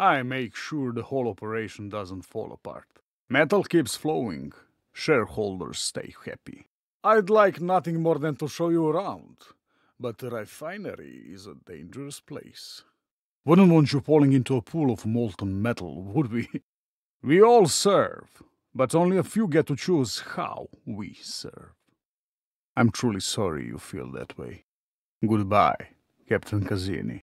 I make sure the whole operation doesn't fall apart. Metal keeps flowing. Shareholders stay happy. I'd like nothing more than to show you around, but the refinery is a dangerous place. Wouldn't want you falling into a pool of molten metal, would we? We all serve, but only a few get to choose how we serve. I'm truly sorry you feel that way. Goodbye, Captain Casini.